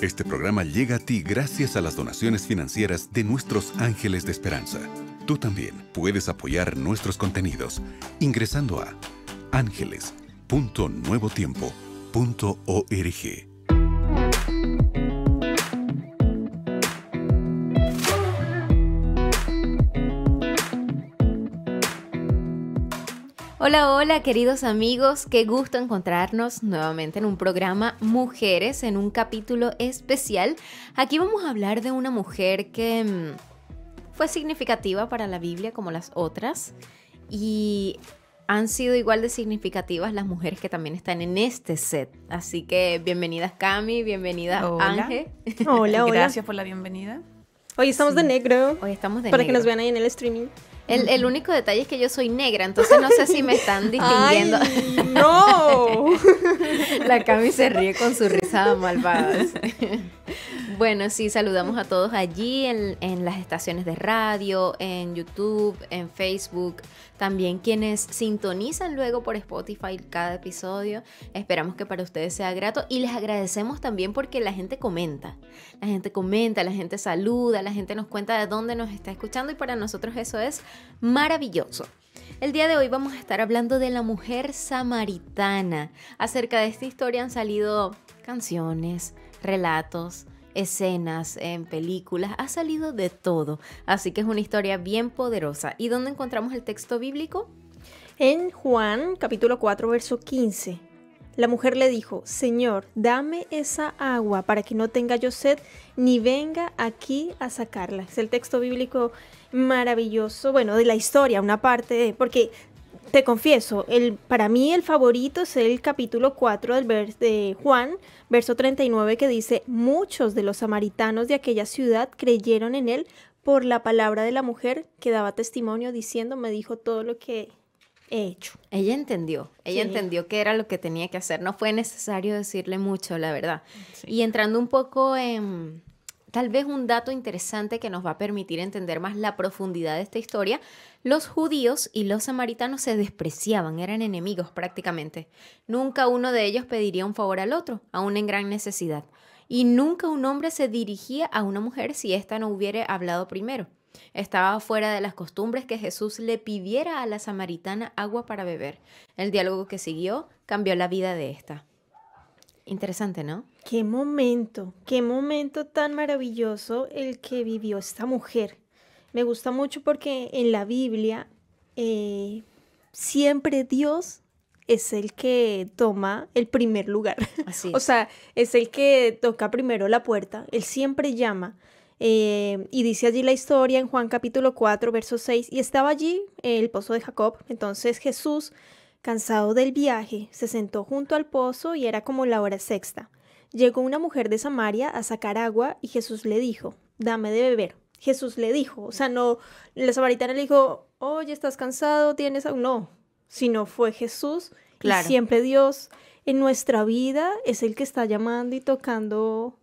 Este programa llega a ti gracias a las donaciones financieras de nuestros ángeles de esperanza. Tú también puedes apoyar nuestros contenidos ingresando a ángeles.nuevotiempo.org. Hola, hola queridos amigos, qué gusto encontrarnos nuevamente en un programa Mujeres, en un capítulo especial. Aquí vamos a hablar de una mujer que mm, fue significativa para la Biblia como las otras y han sido igual de significativas las mujeres que también están en este set. Así que bienvenidas Cami, bienvenida Ángel. Hola, hola. Gracias por la bienvenida. Hoy estamos de negro. Hoy estamos de negro. Para que nos vean ahí en el streaming. El, el, único detalle es que yo soy negra, entonces no sé si me están distinguiendo. Ay, ¡No! La Cami se ríe con su risa malvada. Bueno, sí, saludamos a todos allí en, en las estaciones de radio, en YouTube, en Facebook, también quienes sintonizan luego por Spotify cada episodio. Esperamos que para ustedes sea grato y les agradecemos también porque la gente comenta. La gente comenta, la gente saluda, la gente nos cuenta de dónde nos está escuchando y para nosotros eso es maravilloso. El día de hoy vamos a estar hablando de la mujer samaritana. Acerca de esta historia han salido canciones, relatos, escenas, en películas, ha salido de todo. Así que es una historia bien poderosa. ¿Y dónde encontramos el texto bíblico? En Juan capítulo 4, verso 15. La mujer le dijo, Señor, dame esa agua para que no tenga yo sed, ni venga aquí a sacarla. Es el texto bíblico maravilloso, bueno, de la historia, una parte, de, porque te confieso, el, para mí el favorito es el capítulo 4 del vers, de Juan, verso 39, que dice, muchos de los samaritanos de aquella ciudad creyeron en él por la palabra de la mujer que daba testimonio diciendo, me dijo todo lo que hecho. Ella entendió, ella entendió que era lo que tenía que hacer, no fue necesario decirle mucho, la verdad. Y entrando un poco en tal vez un dato interesante que nos va a permitir entender más la profundidad de esta historia, los judíos y los samaritanos se despreciaban, eran enemigos prácticamente. Nunca uno de ellos pediría un favor al otro, aún en gran necesidad. Y nunca un hombre se dirigía a una mujer si ésta no hubiera hablado primero. Estaba fuera de las costumbres que Jesús le pidiera a la samaritana agua para beber. El diálogo que siguió cambió la vida de esta. Interesante, ¿no? Qué momento, qué momento tan maravilloso el que vivió esta mujer. Me gusta mucho porque en la Biblia eh, siempre Dios es el que toma el primer lugar. o sea, es el que toca primero la puerta. Él siempre llama. Eh, y dice allí la historia en Juan capítulo 4, verso 6, y estaba allí el pozo de Jacob. Entonces Jesús, cansado del viaje, se sentó junto al pozo y era como la hora sexta. Llegó una mujer de Samaria a sacar agua y Jesús le dijo, dame de beber. Jesús le dijo, o sea, no, la samaritana le dijo, oye, estás cansado, tienes agua. No, sino fue Jesús. Claro. Y siempre Dios en nuestra vida es el que está llamando y tocando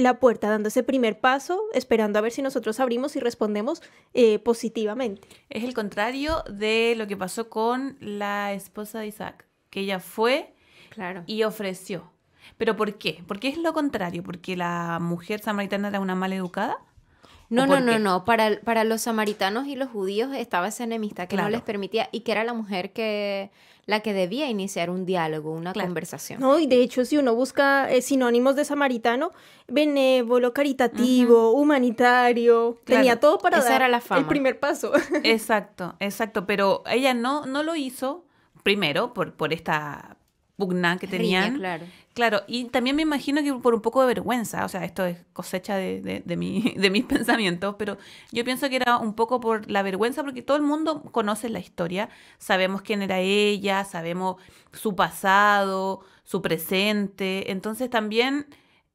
la puerta, dando ese primer paso, esperando a ver si nosotros abrimos y respondemos eh, positivamente. Es el contrario de lo que pasó con la esposa de Isaac, que ella fue claro. y ofreció. ¿Pero por qué? Porque es lo contrario, porque la mujer samaritana era una mal educada no, no, no, no. Para, para los samaritanos y los judíos estaba esa enemistad que no les permitía y que era la mujer que la que debía iniciar un diálogo, una conversación. No, y de hecho, si uno busca eh, sinónimos de samaritano, benévolo, caritativo, humanitario, tenía todo para dar a la fama. el primer paso. exacto, exacto. Pero ella no, no lo hizo primero por, por esta que tenían. claro. y también me imagino que por un poco de vergüenza, o sea, esto es cosecha de, mi, mis pensamientos, pero yo pienso que era un poco por la vergüenza, porque todo el mundo conoce la historia, sabemos quién era ella, sabemos su pasado, su presente, entonces también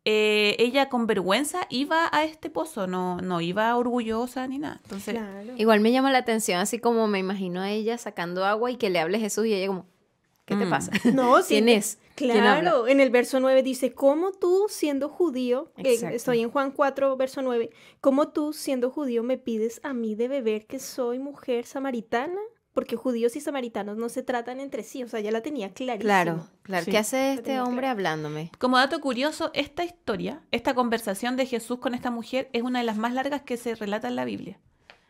eh, ella con vergüenza iba a este pozo, no, no iba orgullosa ni nada. Entonces, Igual me llama la atención, así como me imagino a ella sacando agua y que le hable Jesús y ella como... ¿Qué te mm. pasa? No, sí. ¿Quién Claro, en el verso 9 dice, ¿cómo tú siendo judío, estoy en Juan 4, verso 9, ¿cómo tú siendo judío me pides a mí de beber que soy mujer samaritana? Porque judíos y samaritanos no se tratan entre sí, o sea, ya la tenía clarísima. Claro, claro. ¿Qué hace este hombre hablándome? Como dato curioso, esta historia, esta conversación de Jesús con esta mujer es una de las más largas que se relata en la Biblia.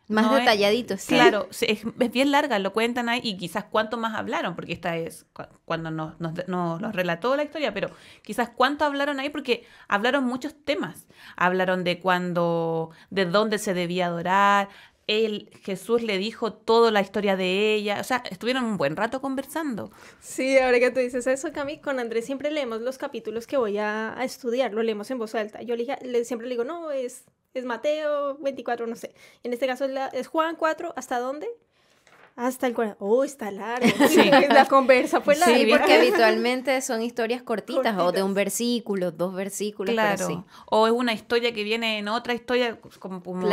Más detalladito, sí. Claro, es, bien larga, lo cuentan ahí y quizás cuánto más hablaron, porque esta es cuando nos, nos, nos, relató la historia, pero quizás cuánto hablaron ahí, porque hablaron muchos temas. Hablaron de cuando, de dónde se debía adorar, él, Jesús le dijo toda la historia de ella, o sea, estuvieron un buen rato conversando. Sí, ahora que tú dices eso, Cami, con Andrés siempre leemos los capítulos que voy a, estudiar, lo leemos en voz alta. Yo le, siempre le digo, no, es es Mateo 24, no sé. En este caso es, Juan 4, ¿hasta dónde? Hasta el cuarto Oh, está largo. Sí. La conversa fue larga. Sí, porque habitualmente son historias cortitas, o de un versículo, dos versículos. Claro. O es una historia que viene en otra historia, como, como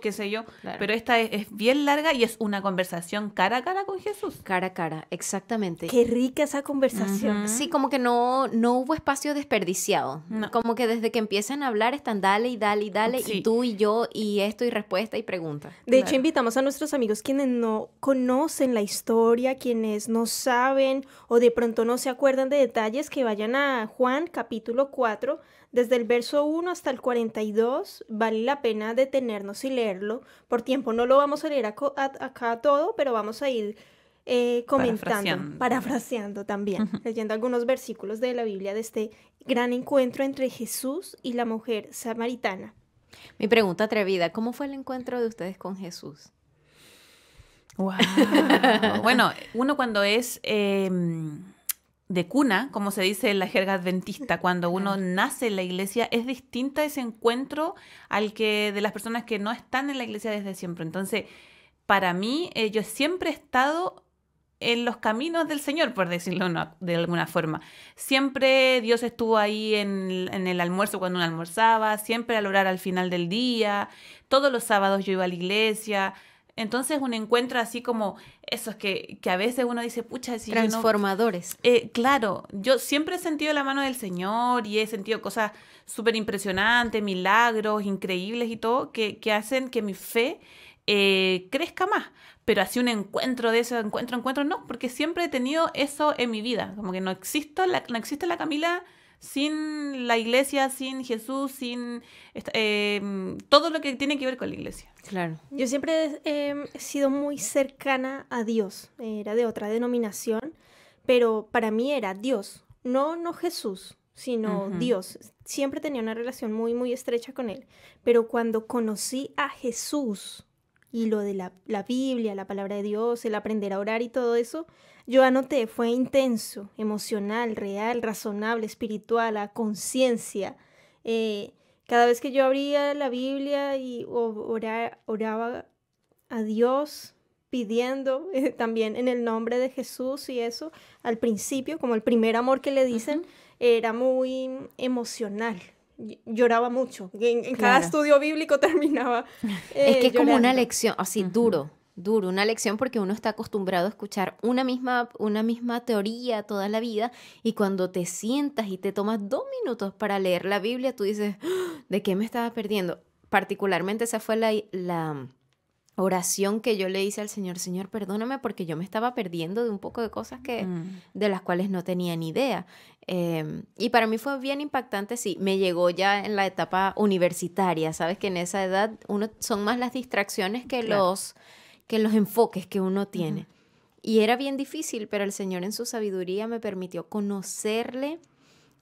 qué sé yo. Pero esta es, bien larga y es una conversación cara a cara con Jesús. Cara a cara, exactamente. Qué rica esa conversación. Sí, como que no, no hubo espacio desperdiciado. Como que desde que empiezan a hablar están dale y dale y dale, y tú y yo, y esto y respuesta y pregunta. De hecho, invitamos a nuestros amigos quienes no conocen conocen la historia, quienes no saben o de pronto no se acuerdan de detalles, que vayan a Juan capítulo 4, desde el verso 1 hasta el 42, vale la pena detenernos y leerlo. Por tiempo no lo vamos a leer acá todo, pero vamos a ir eh, comentando, parafraseando, también, leyendo algunos versículos de la Biblia de este gran encuentro entre Jesús y la mujer samaritana. Mi pregunta atrevida, ¿cómo fue el encuentro de ustedes con Jesús? bueno, uno cuando es em, de cuna, como se dice en la jerga adventista, cuando uno nace en la iglesia, es distinta ese encuentro al que de las personas que no están en la iglesia desde siempre. Entonces, para mí, eh, yo siempre he estado en los caminos del Señor, por decirlo de alguna forma. Siempre Dios estuvo ahí en, en, el almuerzo cuando uno almorzaba, siempre al orar al final del día, todos los sábados yo iba a la iglesia, entonces un encuentro así como esos que, que a veces uno dice, pucha, transformadores. eh, claro, yo siempre he sentido la mano del Señor y he sentido cosas súper impresionantes, milagros, increíbles y todo, que, que hacen que mi fe eh, crezca más. Pero así un encuentro de eso, encuentro, encuentro, no, porque siempre he tenido eso en mi vida. Como que no, la, no existe la Camila sin la iglesia, sin Jesús, sin em, todo lo que tiene que ver con la iglesia. Claro. Yo siempre em, he sido muy cercana a Dios, era de otra denominación, pero para mí era Dios, no, no Jesús, sino Dios. Siempre tenía una relación muy, muy estrecha con Él, pero cuando conocí a Jesús, y lo de la, la, Biblia, la palabra de Dios, el aprender a orar y todo eso, yo anoté, fue intenso, emocional, real, razonable, espiritual, a conciencia. Eh, cada vez que yo abría la Biblia y oraba a Dios pidiendo eh, también en el nombre de Jesús y eso, al principio, como el primer amor que le dicen, era muy emocional, lloraba mucho. En, en cada estudio bíblico terminaba. Eh, es que es como una lección, así duro, duro, una lección porque uno está acostumbrado a escuchar una misma, una misma teoría toda la vida y cuando te sientas y te tomas dos minutos para leer la Biblia, tú dices, ah, ¿de qué me estaba perdiendo? Particularmente esa fue la oración que yo le hice al Señor, Señor, perdóname porque yo me estaba perdiendo de un poco de cosas que, mm. de las cuales no tenía ni idea. Em, y para mí fue bien impactante, sí, me llegó ya en la etapa universitaria, sabes que en esa edad uno, son más las distracciones que, los, que los enfoques que uno tiene. Y era bien difícil, pero el Señor en su sabiduría me permitió conocerle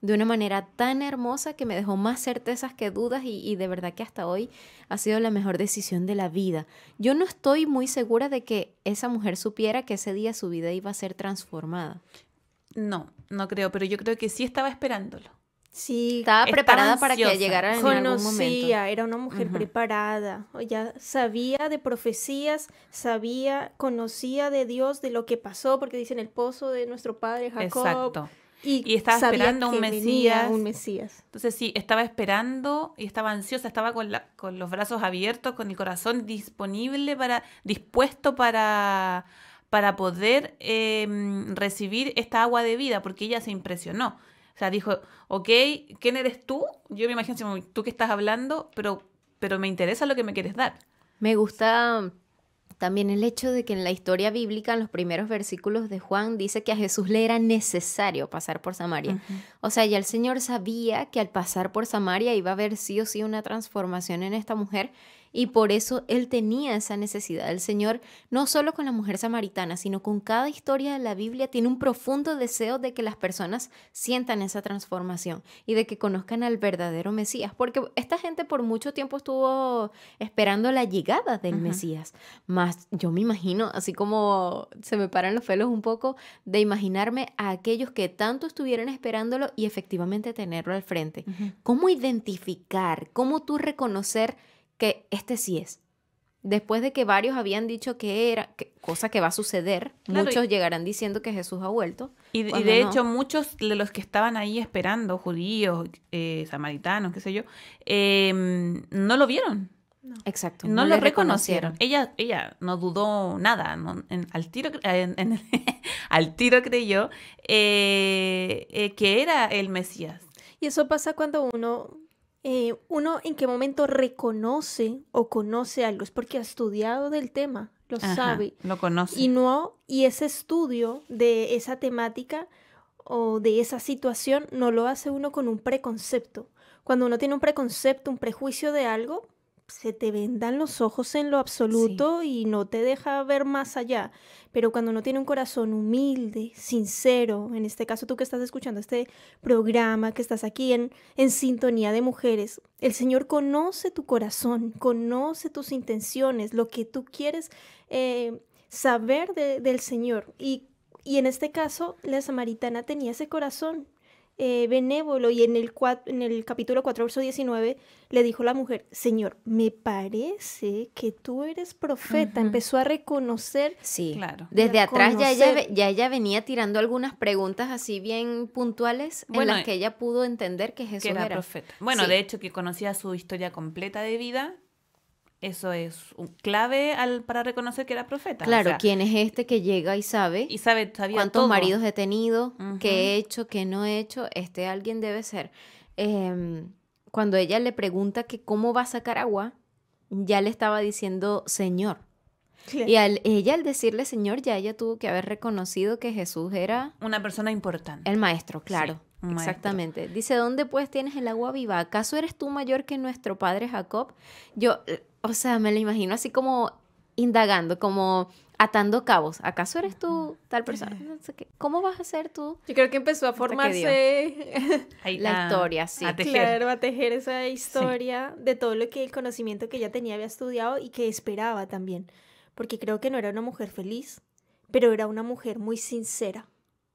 de una manera tan hermosa que me dejó más certezas que dudas y, de verdad que hasta hoy ha sido la mejor decisión de la vida. Yo no estoy muy segura de que esa mujer supiera que ese día su vida iba a ser transformada. No, no creo, pero yo creo que sí estaba esperándolo. Sí, estaba preparada para que llegara en Conocía, algún momento. era una mujer preparada. Ya sabía de profecías, sabía, conocía de Dios, de lo que pasó, porque dicen el pozo de nuestro padre Jacob. Exacto y, estaba esperando un mesías. un mesías. Entonces sí, estaba esperando y estaba ansiosa, estaba con, los brazos abiertos, con el corazón disponible para, dispuesto para, para poder em, recibir esta agua de vida, porque ella se impresionó. O sea, dijo, ok, ¿quién eres tú? Yo me imagino, tú que estás hablando, pero, pero me interesa lo que me quieres dar. Me gusta también el hecho de que en la historia bíblica, en los primeros versículos de Juan, dice que a Jesús le era necesario pasar por Samaria. O sea, ya el Señor sabía que al pasar por Samaria iba a haber sí o sí una transformación en esta mujer y por eso él tenía esa necesidad. El Señor, no solo con la mujer samaritana, sino con cada historia de la Biblia, tiene un profundo deseo de que las personas sientan esa transformación y de que conozcan al verdadero Mesías. Porque esta gente por mucho tiempo estuvo esperando la llegada del Mesías. Más yo me imagino, así como se me paran los pelos un poco, de imaginarme a aquellos que tanto estuvieran esperándolo y efectivamente tenerlo al frente. ¿Cómo identificar? ¿Cómo tú reconocer? este sí es. Después de que varios habían dicho que era, cosa que va a suceder, muchos llegarán diciendo que Jesús ha vuelto. Y, de hecho, muchos de los que estaban ahí esperando, judíos, eh, samaritanos, qué sé yo, em, no lo vieron. Exacto. No, lo reconocieron. Ella, ella no dudó nada. al, tiro, al tiro creyó eh, eh, que era el Mesías. Y eso pasa cuando uno eh, uno en qué momento reconoce o conoce algo, es porque ha estudiado del tema, lo sabe. Lo conoce. Y no, y ese estudio de esa temática o de esa situación no lo hace uno con un preconcepto. Cuando uno tiene un preconcepto, un prejuicio de algo, se te vendan los ojos en lo absoluto y no te deja ver más allá. Pero cuando uno tiene un corazón humilde, sincero, en este caso tú que estás escuchando este programa, que estás aquí en, en sintonía de mujeres, el Señor conoce tu corazón, conoce tus intenciones, lo que tú quieres eh, saber del Señor. Y, y en este caso, la samaritana tenía ese corazón eh, benévolo y en el, en el capítulo 4, verso 19, le dijo la mujer, Señor, me parece que tú eres profeta. Empezó a reconocer. Sí, claro. Desde atrás ya ella, ya venía tirando algunas preguntas así bien puntuales en las que ella pudo entender que Jesús era, profeta. Bueno, de hecho que conocía su historia completa de vida, eso es clave para reconocer que era profeta. Claro, quién es este que llega y sabe. Y sabe cuántos maridos he tenido, qué he hecho, qué no he hecho. Este alguien debe ser. Em, cuando ella le pregunta que cómo va a sacar agua, ya le estaba diciendo Señor. Y al, ella al decirle Señor, ya ella tuvo que haber reconocido que Jesús era... Una persona importante. El maestro, claro. Exactamente. Dice, ¿dónde pues tienes el agua viva? ¿Acaso eres tú mayor que nuestro padre Jacob? Yo, eh, o sea, me lo imagino así como indagando, como atando cabos. ¿Acaso eres tú tal persona? qué. ¿Cómo vas a ser tú? Yo creo que empezó a formarse la historia, sí. A tejer. a tejer esa historia de todo lo que el conocimiento que ella tenía había estudiado y que esperaba también. Porque creo que no era una mujer feliz, pero era una mujer muy sincera,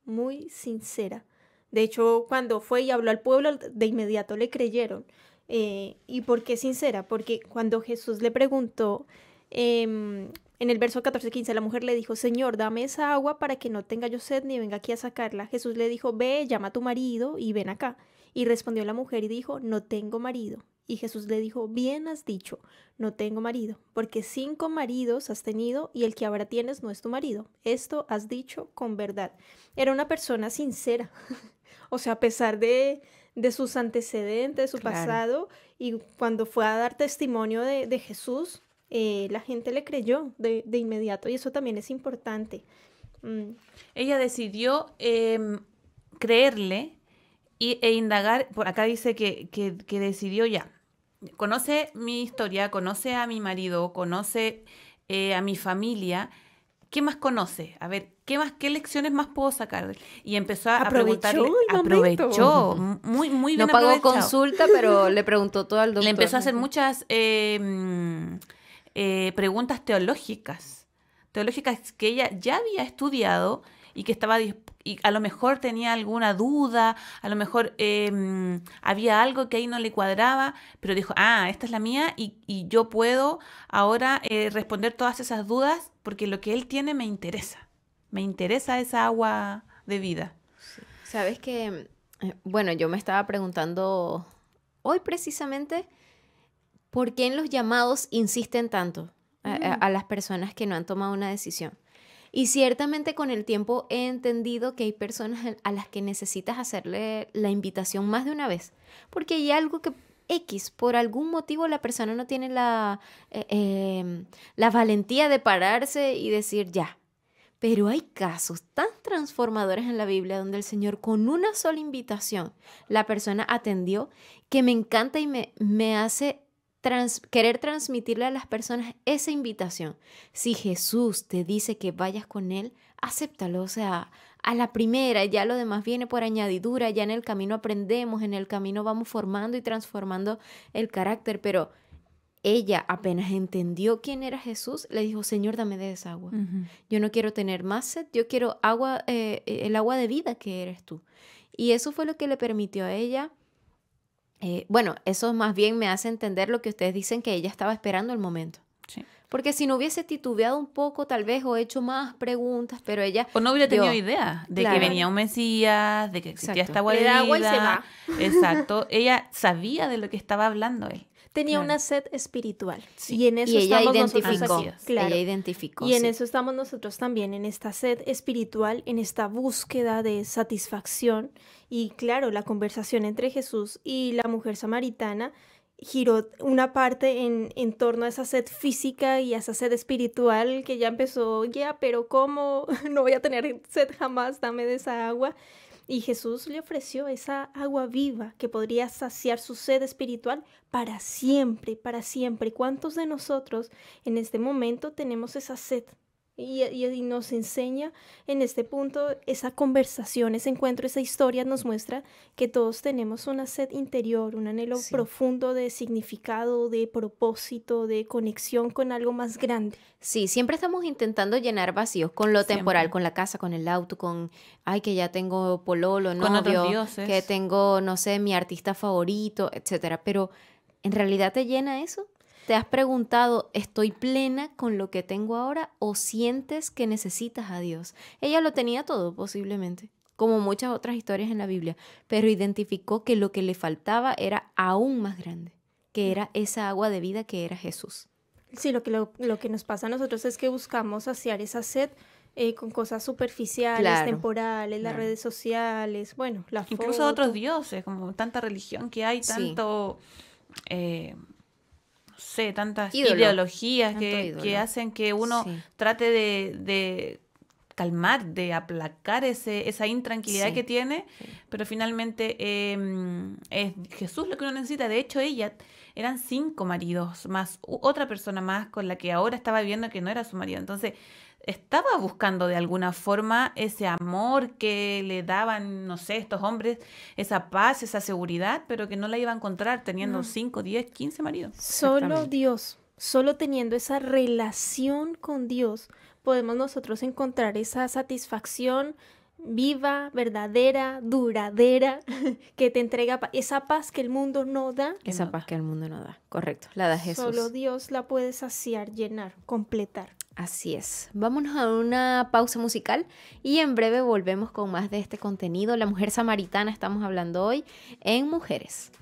muy sincera. De hecho, cuando fue y habló al pueblo, de inmediato le creyeron. Eh, ¿Y por qué sincera? Porque cuando Jesús le preguntó em, en el verso 14-15, la mujer le dijo, Señor, dame esa agua para que no tenga yo sed ni venga aquí a sacarla. Jesús le dijo, ve, llama a tu marido y ven acá. Y respondió la mujer y dijo, no tengo marido. Y Jesús le dijo, bien has dicho, no tengo marido, porque cinco maridos has tenido y el que ahora tienes no es tu marido. Esto has dicho con verdad. Era una persona sincera. o sea, a pesar de, de sus antecedentes, de su pasado, y cuando fue a dar testimonio de, Jesús, eh, la gente le creyó de, de, inmediato, y eso también es importante. Mm. Ella decidió em, creerle e indagar, por acá dice que, que, que decidió ya, conoce mi historia, conoce a mi marido, conoce eh, a mi familia, ¿qué más conoce? A ver, ¿qué más, qué lecciones más puedo sacar? Y empezó a aprovechó preguntarle. aprovechó, muy, muy bien. No pagó consulta, pero le preguntó todo al doctor. Le empezó a hacer muchas em, eh, preguntas teológicas. Teológicas que ella ya había estudiado, y que estaba y a lo mejor tenía alguna duda, a lo mejor em, había algo que ahí no le cuadraba, pero dijo, ah, esta es la mía y, yo puedo ahora eh, responder todas esas dudas porque lo que él tiene me interesa, me interesa esa agua de vida. Sabes que, eh, bueno, yo me estaba preguntando hoy precisamente, ¿por qué en los llamados insisten tanto? Eh, mm. a, las personas que no han tomado una decisión. Y ciertamente con el tiempo he entendido que hay personas a las que necesitas hacerle la invitación más de una vez, porque hay algo que X, por algún motivo la persona no tiene la, eh, em, la valentía de pararse y decir ya. Pero hay casos tan transformadores en la Biblia donde el Señor con una sola invitación la persona atendió que me encanta y me, me hace querer transmitirle a las personas esa invitación. Si Jesús te dice que vayas con Él, acéptalo, o sea, a la primera, ya lo demás viene por añadidura, ya en el camino aprendemos, en el camino vamos formando y transformando el carácter, pero ella apenas entendió quién era Jesús, le dijo, Señor, dame de esa agua. Yo no quiero tener más sed, yo quiero agua, eh, el agua de vida que eres tú. Y eso fue lo que le permitió a ella eh, bueno, eso más bien me hace entender lo que ustedes dicen que ella estaba esperando el momento. Porque si no hubiese titubeado un poco, tal vez, o hecho más preguntas, pero ella... O no hubiera tenido idea de que venía un Mesías, de que existía Exacto. esta Exacto. ella sabía de lo que estaba hablando él tenía una sed espiritual. Y en eso estamos identificó, nosotros Y en eso estamos nosotros también, en esta sed espiritual, en esta búsqueda de satisfacción. Y claro, la conversación entre Jesús y la mujer samaritana giró una parte en, torno a esa sed física y a esa sed espiritual que ya empezó, ya, pero ¿cómo? no voy a tener sed jamás, dame de esa agua. Y Jesús le ofreció esa agua viva que podría saciar su sed espiritual para siempre, para siempre. ¿Cuántos de nosotros en este momento tenemos esa sed y, nos enseña en este punto esa conversación, ese encuentro, esa historia nos muestra que todos tenemos una sed interior, un anhelo profundo de significado, de propósito, de conexión con algo más grande. Sí, siempre estamos intentando llenar vacíos con lo temporal, con la casa, con el auto, con, ay, que ya tengo pololo, novio, que tengo, no sé, mi artista favorito, etcétera, pero ¿en realidad te llena eso? ¿Te has preguntado, ¿estoy plena con lo que tengo ahora o sientes que necesitas a Dios? Ella lo tenía todo, posiblemente, como muchas otras historias en la Biblia, pero identificó que lo que le faltaba era aún más grande, que mm. era esa agua de vida que era Jesús. Sí, lo que, lo, que nos pasa a nosotros es que buscamos saciar esa sed eh, con cosas superficiales, temporales, las redes sociales, bueno, la Incluso otros dioses, como tanta religión que hay, tanto... Eh, sé, tantas ideologías que, hacen que uno trate de, de, calmar, de aplacar ese, esa intranquilidad que tiene, pero finalmente em, es Jesús lo que uno necesita. De hecho, ella eran cinco maridos, más otra persona más con la que ahora estaba viviendo que no era su marido. Entonces, estaba buscando de alguna forma ese amor que le daban, no sé, estos hombres, esa paz, esa seguridad, pero que no la iba a encontrar teniendo 5, 10, 15 maridos. Solo Dios, solo teniendo esa relación con Dios, podemos nosotros encontrar esa satisfacción viva, verdadera, duradera, que te entrega esa paz que el mundo no da. Esa paz que el mundo no da, correcto, la da Jesús. Solo Dios la puede saciar, llenar, completar. Así es. Vámonos a una pausa musical y en breve volvemos con más de este contenido. La mujer samaritana estamos hablando hoy en Mujeres.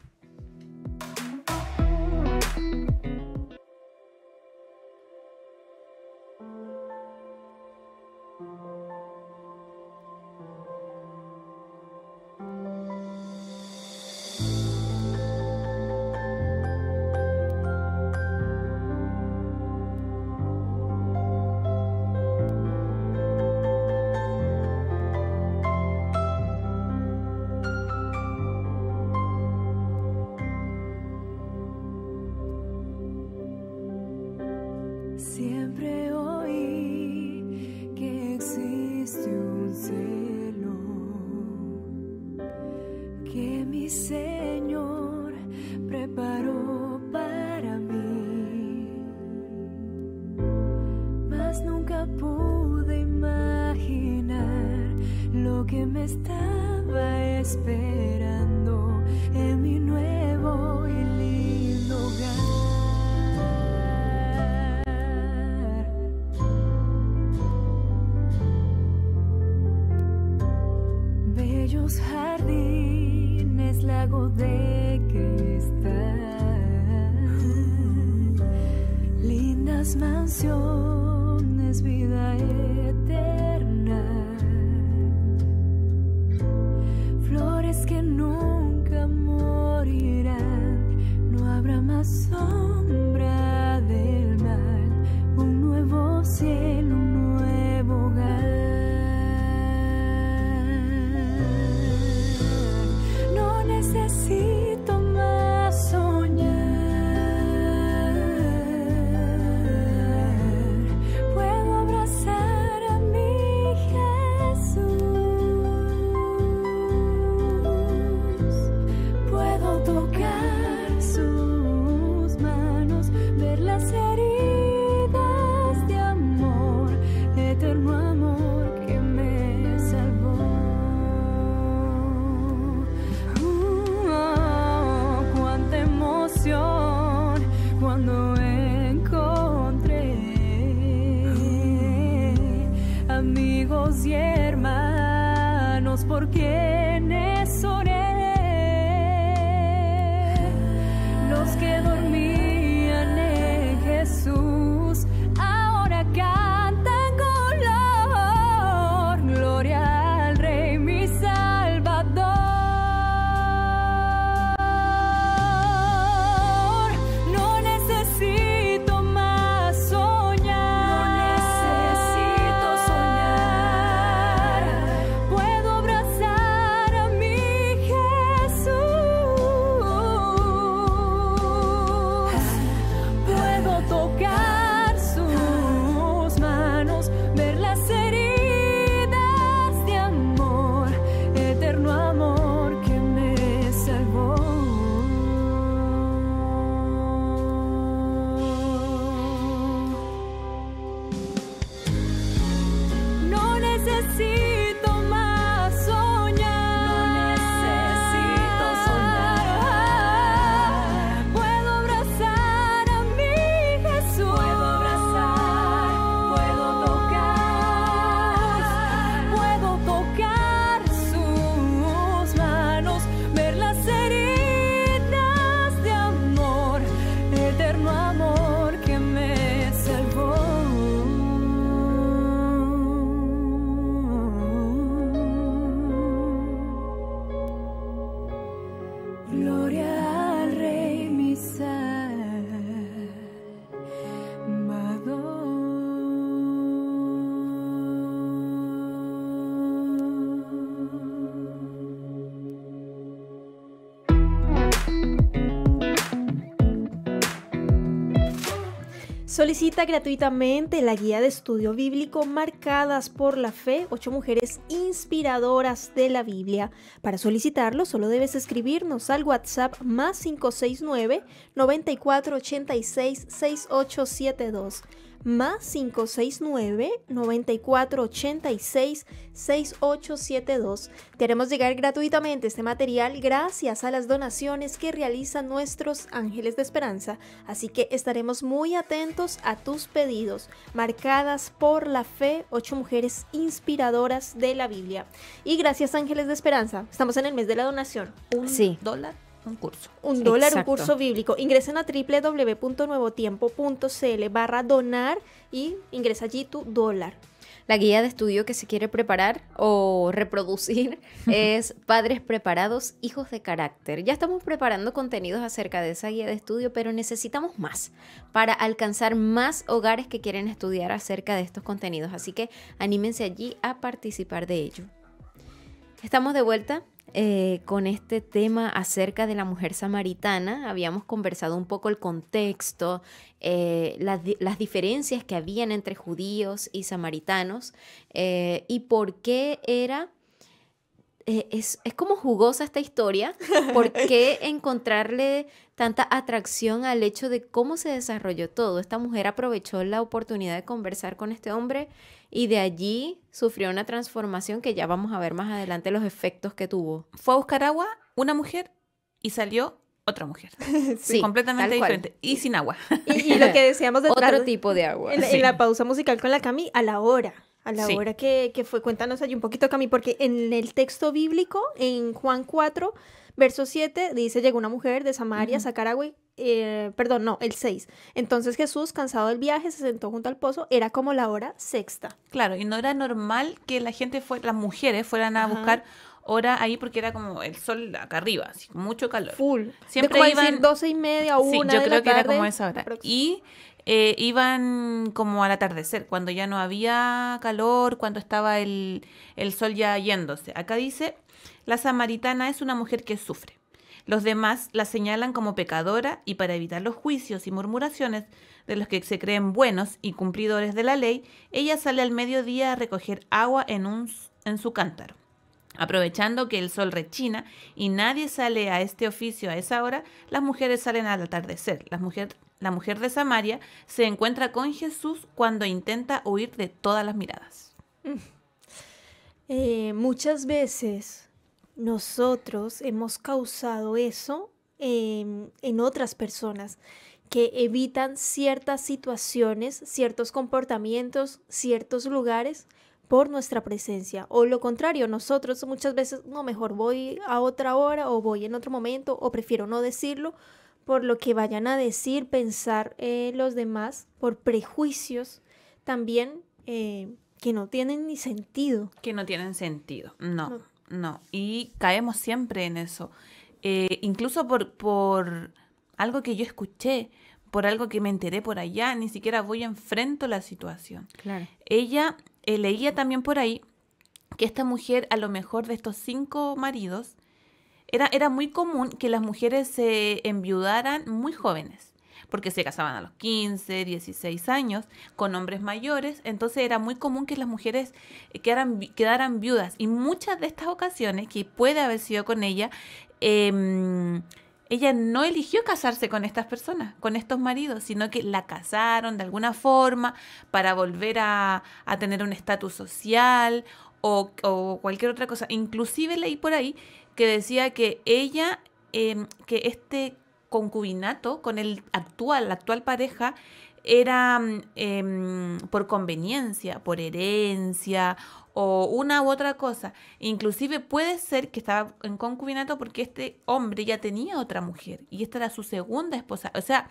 Solicita gratuitamente la guía de estudio bíblico Marcadas por la Fe, ocho mujeres inspiradoras de la Biblia. Para solicitarlo solo debes escribirnos al WhatsApp más 569 9486 6872 más 569-9486-6872. Queremos llegar gratuitamente este material gracias a las donaciones que realizan nuestros ángeles de esperanza, así que estaremos muy atentos a tus pedidos, marcadas por la fe, ocho mujeres inspiradoras de la Biblia. Y gracias ángeles de esperanza, estamos en el mes de la donación. Un dólar un curso. Un dólar, un curso bíblico. Ingresen a www.nuevotiempo.cl barra donar y ingresa allí tu dólar. La guía de estudio que se quiere preparar o reproducir es Padres Preparados, Hijos de Carácter. Ya estamos preparando contenidos acerca de esa guía de estudio, pero necesitamos más para alcanzar más hogares que quieren estudiar acerca de estos contenidos. Así que anímense allí a participar de ello. Estamos de vuelta eh, con este tema acerca de la mujer samaritana. Habíamos conversado un poco el contexto, eh, las, diferencias que habían entre judíos y samaritanos eh, y por qué era eh, es, como jugosa esta historia. ¿Por qué encontrarle tanta atracción al hecho de cómo se desarrolló todo? Esta mujer aprovechó la oportunidad de conversar con este hombre y de allí sufrió una transformación que ya vamos a ver más adelante los efectos que tuvo. Fue a buscar agua una mujer y salió otra mujer. completamente diferente. Y sin agua. Y, lo que decíamos de Otro tipo de agua. en, la pausa musical con la Cami, a la hora a la hora que, que, fue. Cuéntanos allí un poquito, Cami, porque en el texto bíblico, en Juan 4, verso 7, dice, llegó una mujer de Samaria, a eh, perdón, no, el 6. Entonces Jesús, cansado del viaje, se sentó junto al pozo, era como la hora sexta. Claro, y no era normal que la gente fue las mujeres fueran a buscar hora ahí porque era como el sol acá arriba, así, mucho calor. Full. Siempre de iban... doce 12 y media, una Sí, yo creo que era como esa hora. Y eh, iban como al atardecer, cuando ya no había calor, cuando estaba el, sol ya yéndose. Acá dice, la samaritana es una mujer que sufre. Los demás la señalan como pecadora y para evitar los juicios y murmuraciones de los que se creen buenos y cumplidores de la ley, ella sale al mediodía a recoger agua en, un, en su cántaro. Aprovechando que el sol rechina y nadie sale a este oficio a esa hora, las mujeres salen al atardecer. Las mujeres la mujer de Samaria, se encuentra con Jesús cuando intenta huir de todas las miradas. Mm. Eh, muchas veces nosotros hemos causado eso em, en otras personas que evitan ciertas situaciones, ciertos comportamientos, ciertos lugares por nuestra presencia. O lo contrario, nosotros muchas veces, no, mejor voy a otra hora o voy en otro momento o prefiero no decirlo por lo que vayan a decir, pensar eh, los demás, por prejuicios también eh, que no tienen ni sentido. Que no tienen sentido, no, no. Y caemos siempre en eso. Eh, incluso por, por algo que yo escuché, por algo que me enteré por allá, ni siquiera voy enfrento la situación. Claro. Ella leía también por ahí que esta mujer, a lo mejor de estos cinco maridos, era, muy común que las mujeres se enviudaran muy jóvenes, porque se casaban a los 15, 16 años con hombres mayores, entonces era muy común que las mujeres quedaran, quedaran viudas y muchas de estas ocasiones, que puede haber sido con ella, em, ella no eligió casarse con estas personas, con estos maridos, sino que la casaron de alguna forma para volver a, tener un estatus social o, o, cualquier otra cosa. Inclusive leí por ahí que decía que ella, em, que este concubinato con el actual, la actual pareja, era em, por conveniencia, por herencia o una u otra cosa. Inclusive puede ser que estaba en concubinato porque este hombre ya tenía otra mujer y esta era su segunda esposa. O sea,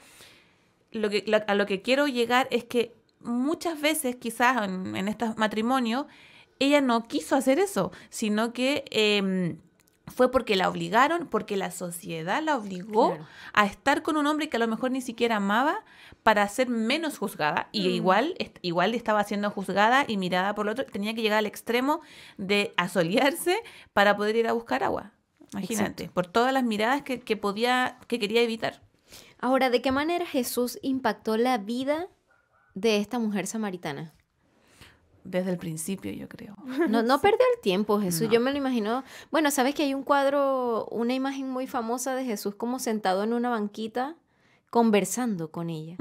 a lo que quiero llegar es que muchas veces quizás en, estos matrimonios ella no quiso hacer eso, sino que... Em, fue porque la obligaron, porque la sociedad la obligó a estar con un hombre que a lo mejor ni siquiera amaba para ser menos juzgada. Y mm. igual, estaba siendo juzgada y mirada por el otro. Tenía que llegar al extremo de asolearse para poder ir a buscar agua. Imagínate, por todas las miradas que, podía, que quería evitar. Ahora, ¿de qué manera Jesús impactó la vida de esta mujer samaritana? desde el principio, yo creo. No, no perdió el tiempo, Jesús. Yo me lo imagino. Bueno, sabes que hay un cuadro, una imagen muy famosa de Jesús como sentado en una banquita conversando con ella.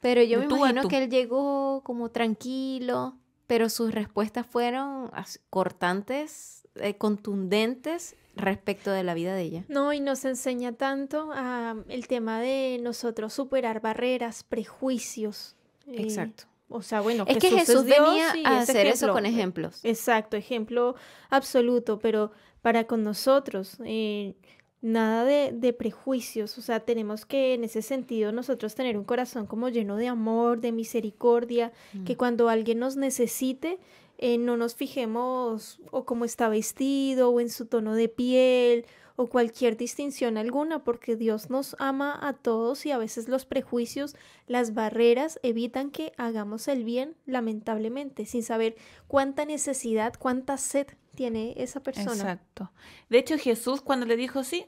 Pero yo me imagino que él llegó como tranquilo, pero sus respuestas fueron cortantes, eh, contundentes respecto de la vida de ella. No, y nos enseña tanto ah, el tema de nosotros superar barreras, prejuicios. Eh, Exacto. O sea, bueno, es que Jesús venía a hacer eso con ejemplos. Exacto, ejemplo absoluto, pero para con nosotros, eh, nada de, prejuicios, o sea, tenemos que en ese sentido nosotros tener un corazón como lleno de amor, de misericordia, que mm. cuando alguien nos necesite, eh, no nos fijemos o cómo está vestido o en su tono de piel o cualquier distinción alguna, porque Dios nos ama a todos y a veces los prejuicios, las barreras evitan que hagamos el bien, lamentablemente, sin saber cuánta necesidad, cuánta sed tiene esa persona. Exacto. De hecho, Jesús cuando le dijo, sí,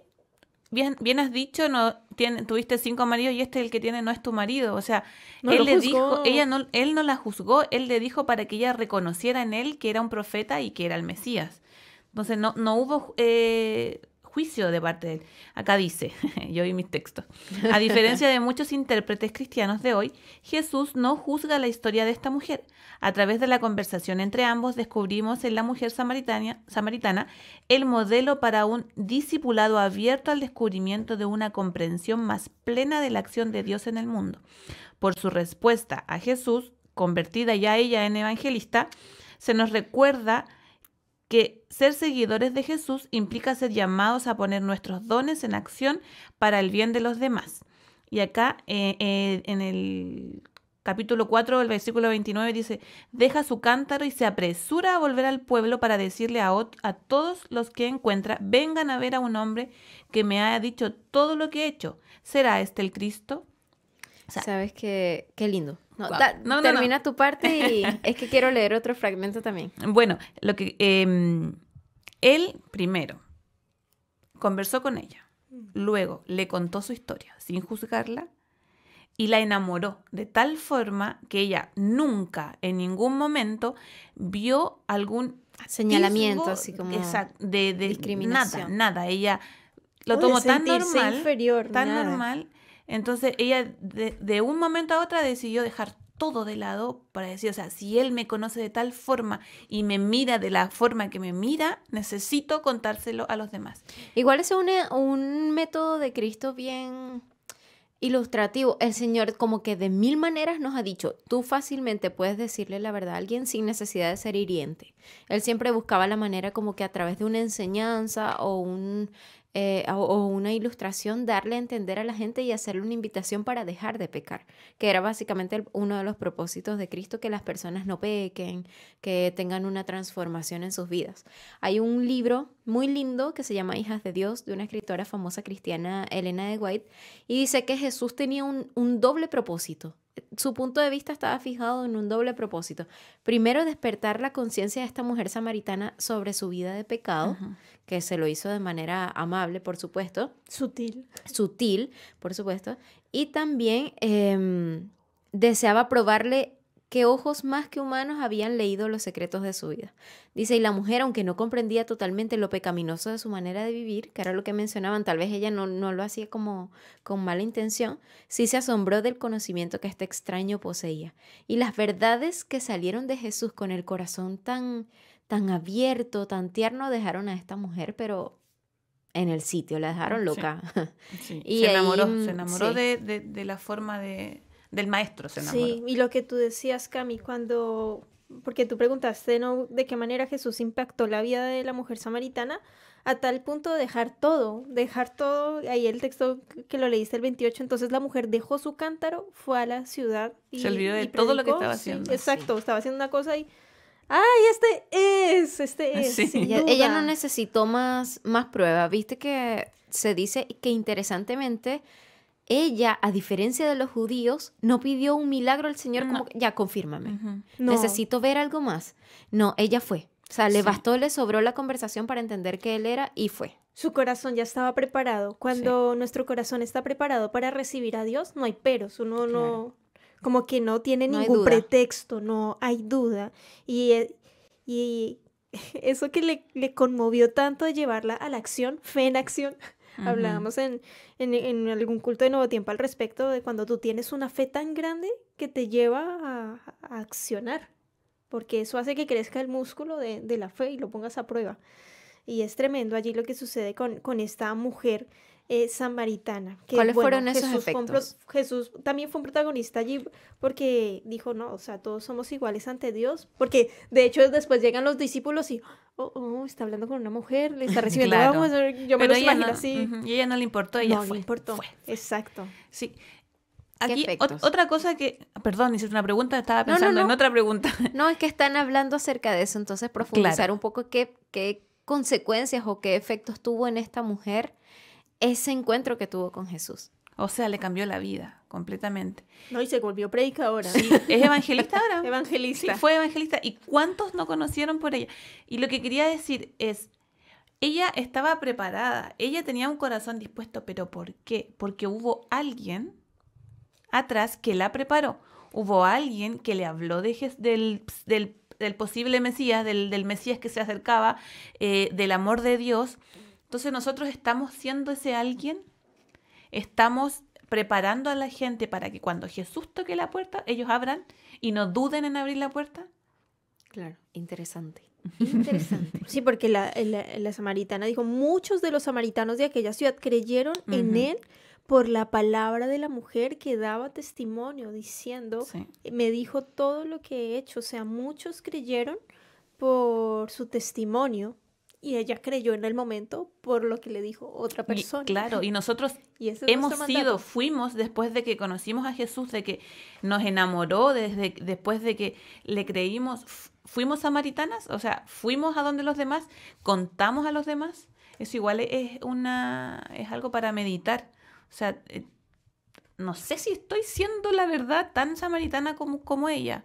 bien, bien has dicho, no tuviste cinco maridos y este el que tiene no es tu marido. O sea, él le dijo, ella no, él no la juzgó, él le dijo para que ella reconociera en él que era un profeta y que era el Mesías. Entonces no, no hubo eh, juicio de parte de él. Acá dice, yo vi mis textos. A diferencia de muchos intérpretes cristianos de hoy, Jesús no juzga la historia de esta mujer. A través de la conversación entre ambos descubrimos en la mujer samaritana, samaritana el modelo para un discipulado abierto al descubrimiento de una comprensión más plena de la acción de Dios en el mundo. Por su respuesta a Jesús, convertida ya ella en evangelista, se nos recuerda que ser seguidores de Jesús implica ser llamados a poner nuestros dones en acción para el bien de los demás. Y acá eh, eh, en el capítulo 4, el versículo 29 dice, deja su cántaro y se apresura a volver al pueblo para decirle a, a todos los que encuentra, vengan a ver a un hombre que me ha dicho todo lo que he hecho. ¿Será este el Cristo? Sabes que qué lindo. No, termina tu parte y es que quiero leer otro fragmento también. Bueno, lo que em, él primero conversó con ella, mm. luego le contó su historia sin juzgarla y la enamoró de tal forma que ella nunca en ningún momento vio algún señalamiento así como exacto, de, discriminación. Nada, nada. Ella lo tomó tan normal, tan normal entonces ella de, un momento a otro decidió dejar todo de lado para decir, o sea, si él me conoce de tal forma y me mira de la forma que me mira, necesito contárselo a los demás. Igual es un método de Cristo bien ilustrativo. El Señor como que de mil maneras nos ha dicho, tú fácilmente puedes decirle la verdad a alguien sin necesidad de ser hiriente. Él siempre buscaba la manera como que a través de una enseñanza o un eh, o, una ilustración, darle a entender a la gente y hacerle una invitación para dejar de pecar, que era básicamente uno de los propósitos de Cristo, que las personas no pequen, que tengan una transformación en sus vidas. Hay un libro muy lindo que se llama Hijas de Dios, de una escritora famosa cristiana, Elena de White, y dice que Jesús tenía un doble propósito su punto de vista estaba fijado en un doble propósito. Primero, despertar la conciencia de esta mujer samaritana sobre su vida de pecado, que se lo hizo de manera amable, por supuesto. Sutil. Sutil, por supuesto. Y también em, deseaba probarle que ojos más que humanos habían leído los secretos de su vida. Dice, y la mujer, aunque no comprendía totalmente lo pecaminoso de su manera de vivir, que era lo que mencionaban, tal vez ella no, lo hacía como con mala intención, sí se asombró del conocimiento que este extraño poseía. Y las verdades que salieron de Jesús con el corazón tan, tan abierto, tan tierno, dejaron a esta mujer, pero en el sitio, la dejaron loca. Y se, enamoró, se enamoró de la forma de del maestro se enamoró. Sí, y lo que tú decías, Cami, cuando, porque tú preguntaste, ¿no? De qué manera Jesús impactó la vida de la mujer samaritana a tal punto de dejar todo, dejar todo, ahí el texto que lo leíste el 28, entonces la mujer dejó su cántaro, fue a la ciudad y se olvidó de todo lo que estaba haciendo. exacto, estaba haciendo una cosa y ay, este es, este ah, es. Ella, no necesitó más más pruebas, viste que se dice que interesantemente ella, a diferencia de los judíos, no pidió un milagro al Señor como, ya, confírmame, necesito ver algo más. No, ella fue. O sea, le bastó, le sobró la conversación para entender que él era y fue. Su corazón ya estaba preparado. Cuando nuestro corazón está preparado para recibir a Dios, no hay peros, uno no, como que no tiene ningún pretexto, no hay duda. Y, eh, eso que le, le conmovió tanto de llevarla a la acción, fe en acción, Hablábamos en, en, algún culto de Nuevo Tiempo al respecto de cuando tú tienes una fe tan grande que te lleva a, accionar, porque eso hace que crezca el músculo de, de la fe y lo pongas a prueba y es tremendo allí lo que sucede con, esta mujer eh, samaritana. Que, ¿Cuáles fueron esos Jesús Jesús también fue un protagonista allí porque dijo, no, o sea, todos somos iguales ante Dios, porque de hecho después llegan los discípulos y, oh, oh está hablando con una mujer, le está recibiendo, yo me lo imagino así. Y ella no le importó, ella no, fue, le importó. Exacto. Sí. Aquí, otra cosa que, perdón, hice una pregunta, estaba pensando en otra pregunta. No, es que están hablando acerca de eso, entonces profundizar un poco qué, qué consecuencias o qué efectos tuvo en esta mujer ese encuentro que tuvo con Jesús. O sea, le cambió la vida completamente. No, y se volvió predicadora. Sí, es evangelista ahora. evangelista. Sí, fue evangelista. ¿Y cuántos no conocieron por ella? Y lo que quería decir es, ella estaba preparada, ella tenía un corazón dispuesto, pero ¿por qué? Porque hubo alguien atrás que la preparó. Hubo alguien que le habló de, del, del del posible Mesías, del, Mesías que se acercaba, eh, del amor de Dios. Entonces nosotros estamos siendo ese alguien, estamos preparando a la gente para que cuando Jesús toque la puerta, ellos abran y no duden en abrir la puerta. Claro, interesante. Interesante. Sí, porque la, samaritana dijo, muchos de los samaritanos de aquella ciudad creyeron en él por la palabra de la mujer que daba testimonio diciendo, me dijo todo lo que he hecho. O sea, muchos creyeron por su testimonio y ella creyó en el momento por lo que le dijo otra persona. claro, y nosotros hemos sido, fuimos después de que conocimos a Jesús, de que nos enamoró, desde, después de que le creímos, fuimos samaritanas, o sea, fuimos a donde los demás, contamos a los demás. Eso igual es una es algo para meditar, o sea, eh, no sé si estoy siendo la verdad tan samaritana como, como ella.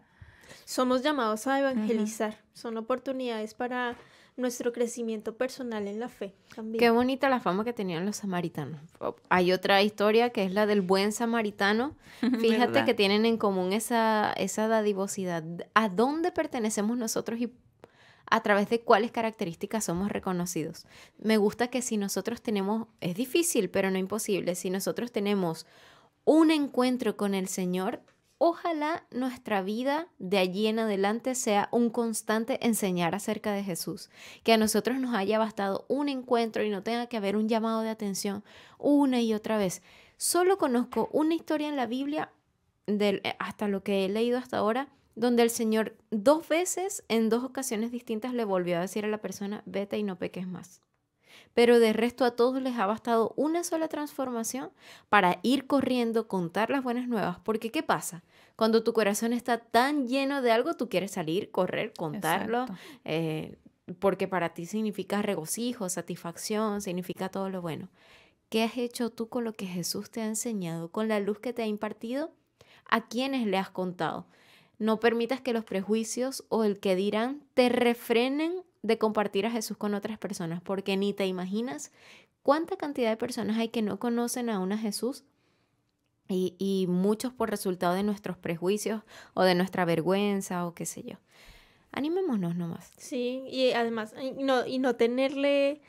Somos llamados a evangelizar, son oportunidades para nuestro crecimiento personal en la fe. Qué bonita la fama que tenían los samaritanos. Oh, hay otra historia que es la del buen samaritano. Fíjate que tienen en común esa, esa dadivosidad. ¿A dónde pertenecemos nosotros y a través de cuáles características somos reconocidos. Me gusta que si nosotros tenemos, es difícil, pero no imposible, si nosotros tenemos un encuentro con el Señor, ojalá nuestra vida de allí en adelante sea un constante enseñar acerca de Jesús, que a nosotros nos haya bastado un encuentro y no tenga que haber un llamado de atención una y otra vez. Solo conozco una historia en la Biblia, del, eh, hasta lo que he leído hasta ahora, donde el Señor dos veces, en dos ocasiones distintas, le volvió a decir a la persona, vete y no peques más. Pero de resto a todos les ha bastado una sola transformación para ir corriendo, contar las buenas nuevas, porque ¿qué pasa? Cuando tu corazón está tan lleno de algo, tú quieres salir, correr, contarlo, eh, porque para ti significa regocijo, satisfacción, significa todo lo bueno. ¿Qué has hecho tú con lo que Jesús te ha enseñado, con la luz que te ha impartido? ¿A quiénes le has contado? No permitas que los prejuicios o el que dirán te refrenen de compartir a Jesús con otras personas, porque ni te imaginas cuánta cantidad de personas hay que no conocen a una Jesús y, muchos por resultado de nuestros prejuicios o de nuestra vergüenza o qué sé yo. Animémonos nomás. Sí, y además, no, y no tenerle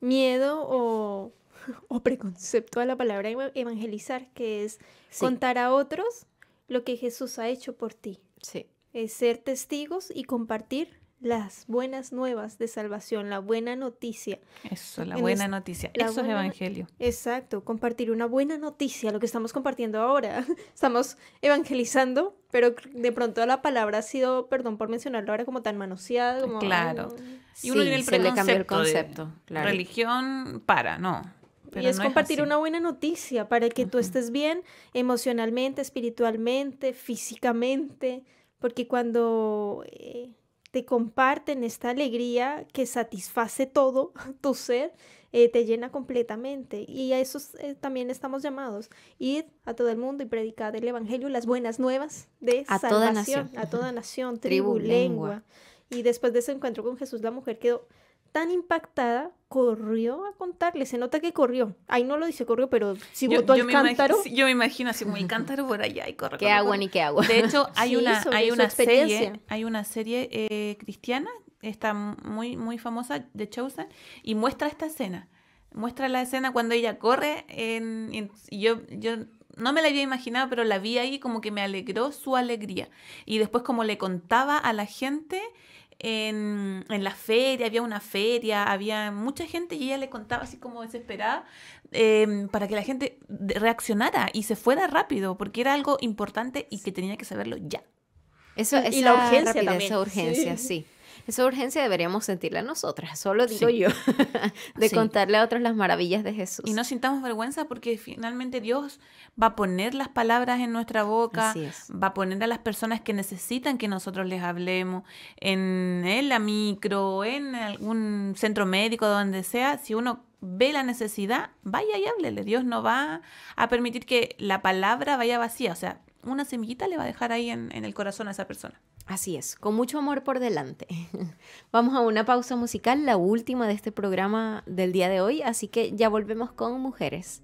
miedo o, o, preconcepto a la palabra evangelizar, que es contar a otros lo que Jesús ha hecho por ti. Sí. Es ser testigos y compartir las buenas nuevas de salvación, la buena noticia. Eso, la buena noticia. Eso es evangelio. Exacto, compartir una buena noticia, lo que estamos compartiendo ahora. Estamos evangelizando, pero de pronto la palabra ha sido, perdón por mencionarlo ahora, como tan manoseada. claro. Y uno tiene el se concepto. De Religión para, no y es compartir una buena noticia para que tú estés bien emocionalmente, espiritualmente, físicamente, porque cuando eh, te comparten esta alegría que satisface todo tu ser, eh, te llena completamente. Y a eso eh, también estamos llamados. Ir a todo el mundo y predicar el Evangelio, las buenas nuevas de salvación a toda nación, tribu, lengua. Y después de ese encuentro con Jesús, la mujer quedó tan impactada, corrió a contarle. Se nota que corrió. Ahí no lo dice corrió, pero si yo, el cántaro. yo me imagino así muy cántaro por allá y corre. ¿Qué agua ni qué agua? De hecho, hay una, hay una serie, hay eh, una serie cristiana, está muy, muy famosa de Chosen, y muestra esta escena. Muestra la escena cuando ella corre yo, yo no me la había imaginado, pero la vi ahí como que me alegró su alegría. Y después como le contaba a la gente en, la feria, había una feria, había mucha gente y ella le contaba así como desesperada em, para que la gente reaccionara y se fuera rápido, porque era algo importante y que tenía que saberlo ya. Eso, es la urgencia también. Esa urgencia, sí. Esa urgencia deberíamos sentirla nosotras, solo digo yo, de contarle a otros las maravillas de Jesús. Y no sintamos vergüenza porque finalmente Dios va a poner las palabras en nuestra boca, va a poner a las personas que necesitan que nosotros les hablemos, en, en la micro, en algún centro médico, donde sea, si uno ve la necesidad, vaya y háblele. Dios no va a permitir que la palabra vaya vacía. O sea, una semillita le va a dejar ahí en, el corazón a esa persona. Así es, con mucho amor por delante. Vamos a una pausa musical, la última de este programa del día de hoy, así que ya volvemos con mujeres.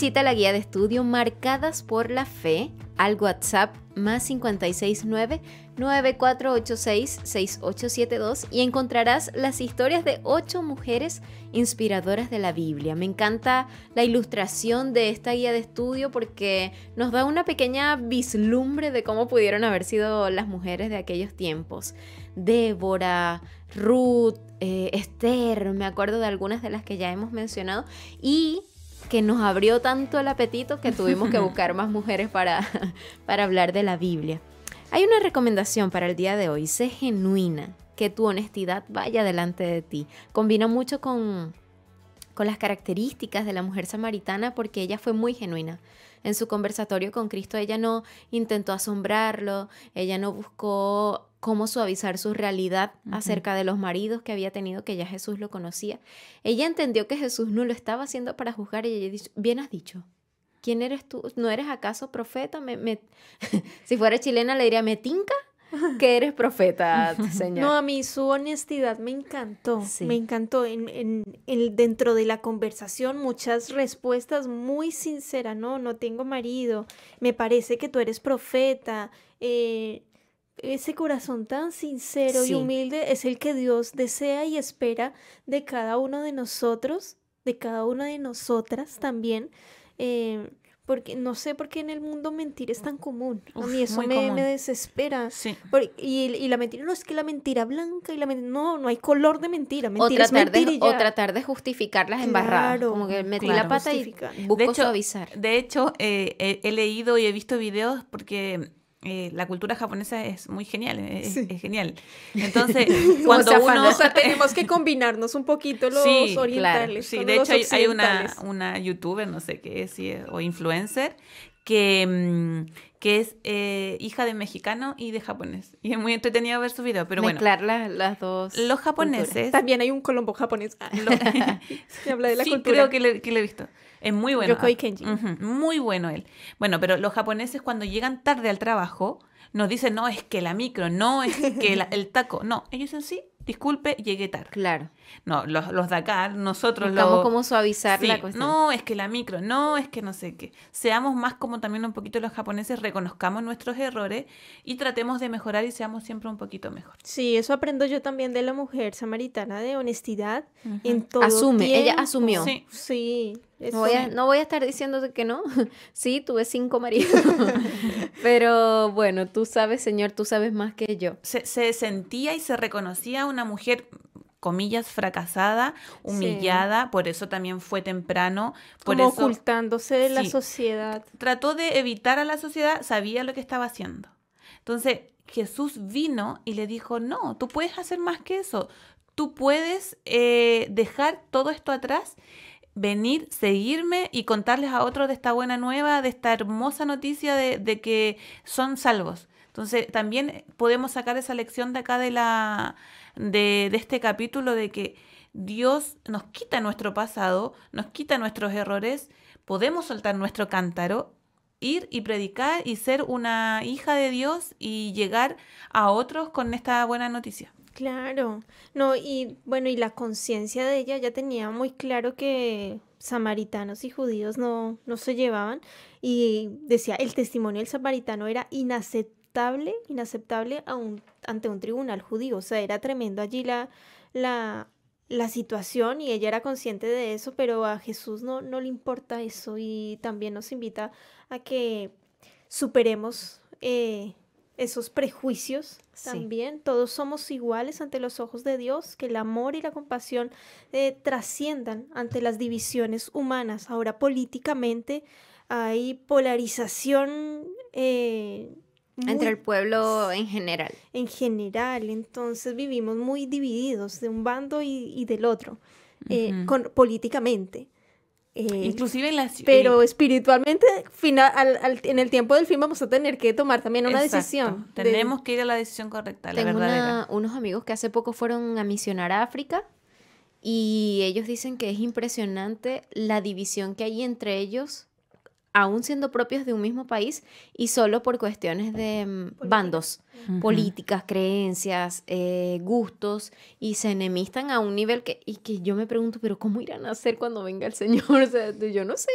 Visita la guía de estudio marcadas por la fe al WhatsApp más 569 9486 y encontrarás las historias de ocho mujeres inspiradoras de la Biblia. Me encanta la ilustración de esta guía de estudio porque nos da una pequeña vislumbre de cómo pudieron haber sido las mujeres de aquellos tiempos. Débora, Ruth, eh, Esther, me acuerdo de algunas de las que ya hemos mencionado y que nos abrió tanto el apetito que tuvimos que buscar más mujeres para, para hablar de la Biblia. Hay una recomendación para el día de hoy, sé genuina, que tu honestidad vaya delante de ti. Combina mucho con, con las características de la mujer samaritana porque ella fue muy genuina. En su conversatorio con Cristo ella no intentó asombrarlo, ella no buscó cómo suavizar su realidad acerca de los maridos que había tenido, que ya Jesús lo conocía. Ella entendió que Jesús no lo estaba haciendo para juzgar y ella dice, bien has dicho, ¿quién eres tú? ¿No eres acaso profeta? Me, si fuera chilena le diría, ¿me tinca? Que eres profeta, señor. No, a mí su honestidad me encantó. Me encantó. En, dentro de la conversación, muchas respuestas muy sinceras. No, no tengo marido. Me parece que tú eres profeta. Eh, ese corazón tan sincero y humilde es el que Dios desea y espera de cada uno de nosotros, de cada una de nosotras también. Eh, porque no sé por qué en el mundo mentir es tan común. a mí eso me, desespera. y, la mentira no es que la mentira blanca y la no, no hay color de mentira. o, tratar de, o en de justificar embarradas. como que metí la pata y busco de hecho, De hecho, eh, eh, he, leído y he visto videos porque eh, la cultura japonesa es muy genial, eh, es, genial. Entonces, cuando uno... tenemos que combinarnos un poquito los orientales. sí, de hecho hay, una, una youtuber, no sé qué es, o influencer, que, mm, que es eh, hija de mexicano y de japonés. Y es muy entretenido ver su video pero bueno. Mezclar las dos. Los japoneses. También hay un colombo japonés. de la sí, cultura. creo que que lo he visto. Es muy bueno. muy bueno él. Bueno, pero los japoneses cuando llegan tarde al trabajo nos dicen, no, es que la micro, no, es que el taco. No, ellos dicen sí disculpe, llegué tarde. Claro. No, los, los Dakar, nosotros vamos Lo... como suavizar la cuestión. No, es que la micro, no, es que no sé qué. Seamos más como también un poquito los japoneses, reconozcamos nuestros errores y tratemos de mejorar y seamos siempre un poquito mejor. Sí, eso aprendo yo también de la mujer samaritana, de honestidad en Asume, ella asumió. Sí. no, voy a, estar diciendo que no. sí, tuve cinco maridos. Pero bueno, tú sabes, Señor, tú sabes más que yo. Se, se sentía y se reconocía una mujer comillas, fracasada, humillada, por eso también fue temprano. Por ocultándose de la sociedad. Trató de evitar a la sociedad, sabía lo que estaba haciendo. Entonces Jesús vino y le dijo, no, tú puedes hacer más que eso, tú puedes eh, dejar todo esto atrás venir, seguirme y contarles a otros de esta buena nueva, de esta hermosa noticia de que son salvos. Entonces, también podemos sacar esa lección de acá de la, de, este capítulo de que Dios nos quita nuestro pasado, nos quita nuestros errores, podemos soltar nuestro cántaro, ir y predicar y ser una hija de Dios y llegar a otros con esta buena noticia. Claro, no, y bueno, y la conciencia de ella ya tenía muy claro que samaritanos y judíos no, no se llevaban y decía, el testimonio del samaritano era inaceptable inaceptable, ante un tribunal judío. O sea, era tremendo allí la, situación y ella era consciente de eso, pero a Jesús no, le importa eso y también nos invita a que superemos eh, esos prejuicios también. Todos somos iguales ante los ojos de Dios, que el amor y la compasión eh, trasciendan ante las divisiones humanas. Ahora políticamente hay polarización. Eh, entre el pueblo en general. En general, entonces vivimos muy divididos de un bando y, del otro, eh, con, políticamente. Eh, Inclusive en las... Pero espiritualmente, final, al, en el tiempo del fin vamos a tener que tomar también una decisión. Tenemos que ir a la decisión correcta, Tengo la verdadera. Tengo unos amigos que hace poco fueron a misionar a África y ellos dicen que es impresionante la división que hay entre ellos aún siendo propios de un mismo país y solo por cuestiones de mm, bandos, políticas, creencias, eh, gustos y se enemistan a un nivel que, y que yo me pregunto, pero ¿cómo irán a hacer cuando venga el Señor? O sea, yo no sé,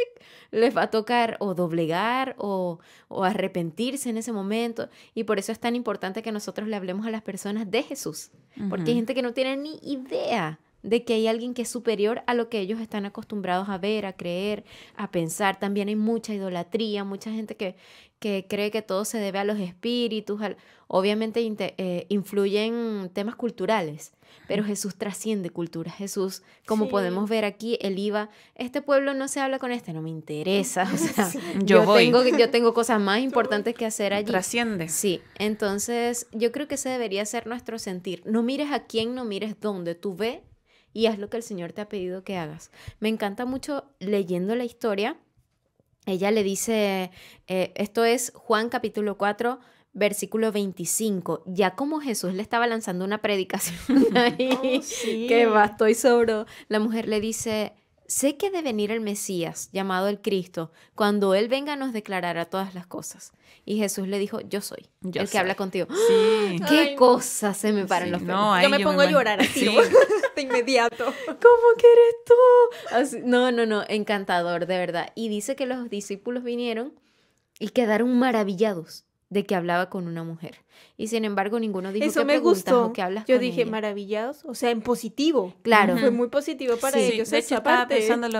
les va a tocar o doblegar o, arrepentirse en ese momento y por eso es tan importante que nosotros le hablemos a las personas de Jesús, porque hay gente que no tiene ni idea de que hay alguien que es superior a lo que ellos están acostumbrados a ver, a creer, a pensar. También hay mucha idolatría, mucha gente que, que cree que todo se debe a los espíritus. Obviamente eh, influyen temas culturales, pero Jesús trasciende culturas. Jesús, como podemos ver aquí, el IVA este pueblo no se habla con este, no me interesa. O sea, yo, Tengo, yo tengo cosas más importantes que hacer allí. Trasciende. Sí, entonces yo creo que ese debería ser nuestro sentir. No mires a quién, no mires dónde. Tú ve y haz lo que el Señor te ha pedido que hagas. Me encanta mucho leyendo la historia. Ella le dice, eh, esto es Juan capítulo 4, versículo 25, ya como Jesús le estaba lanzando una predicación oh, ahí, que bastó y sobró, la mujer le dice, Sé que ha de venir el Mesías, llamado el Cristo, cuando Él venga nos declarará todas las cosas. Y Jesús le dijo, yo soy el que habla contigo. Sí. ¡Qué cosas se me paran los pies! yo me pongo a llorar así, de inmediato. ¿Cómo que eres tú? no, no, no, encantador, de verdad. Y dice que los discípulos vinieron y quedaron maravillados de que hablaba con una mujer. Y sin embargo, ninguno dijo que me gustó. que hablas Yo dije, maravillados, o sea, en positivo. Claro. Fue muy positivo para ellos. De hecho,